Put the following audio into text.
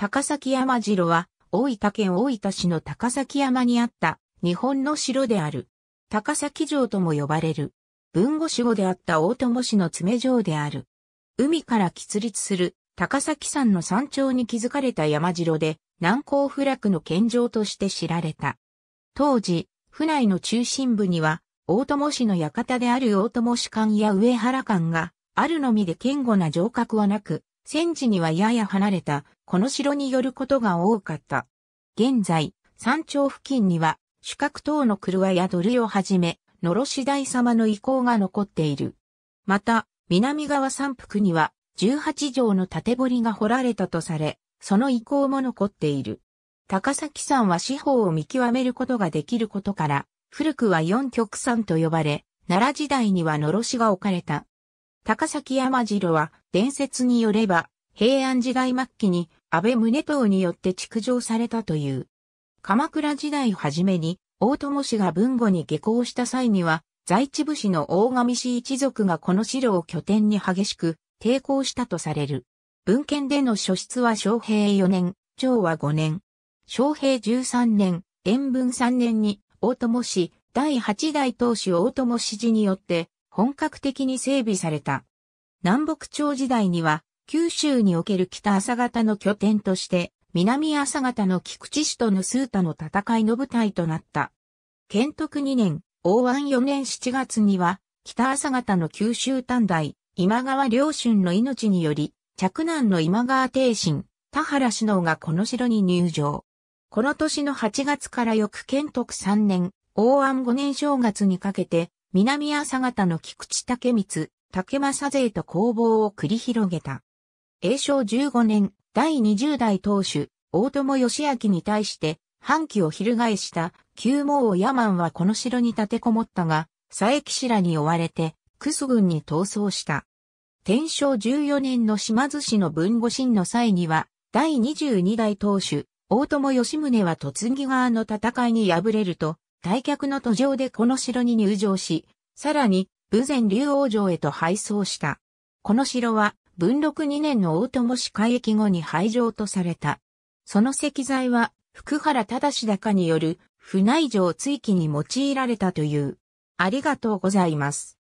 高崎山城は、大分県大分市の高崎山にあった日本の城である。高崎城とも呼ばれる。文後守護であった大友氏の爪城である。海から起立する高崎山の山頂に築かれた山城で、南高不落の県城として知られた。当時、府内の中心部には、大友氏の館である大友氏館や上原館が、あるのみで堅固な城郭はなく、戦時にはやや離れた、この城によることが多かった。現在、山頂付近には、主格等の車やドルをはじめ、のろし台様の遺構が残っている。また、南側山腹には、18畳の縦堀が掘られたとされ、その遺構も残っている。高崎山は四方を見極めることができることから、古くは四極山と呼ばれ、奈良時代にはのろしが置かれた高崎山城は伝説によれば平安時代末期に安倍宗党によって築城されたという。鎌倉時代初めに大友氏が文後に下校した際には在地武士の大神氏一族がこの城を拠点に激しく抵抗したとされる。文献での書出は昭平4年、昭和5年、昭平13年、延文3年に大友氏第8代当主大友氏によって本格的に整備された。南北朝時代には、九州における北朝方の拠点として、南朝方の菊池氏とのスータの戦いの舞台となった。建徳2年、応安4年7月には、北朝方の九州短大、今川良春の命により、着難の今川帝臣、田原志能がこの城に入城。この年の8月から翌建徳3年、応安5年正月にかけて、南朝方の菊池武光、竹正勢と攻防を繰り広げた。永正15年、第20代当主、大友義明に対して、反旗を翻した、旧毛を野蛮はこの城に立てこもったが、佐伯氏らに追われて、ス軍に逃走した。天正14年の島津氏の文護審の際には、第22代当主、大友義宗は突ぎ側の戦いに敗れると、退却の途上でこの城に入城し、さらに、武前竜王城へと敗走した。この城は、文禄2年の大友氏改役後に廃城とされた。その石材は、福原忠高による、府内城追記に用いられたという。ありがとうございます。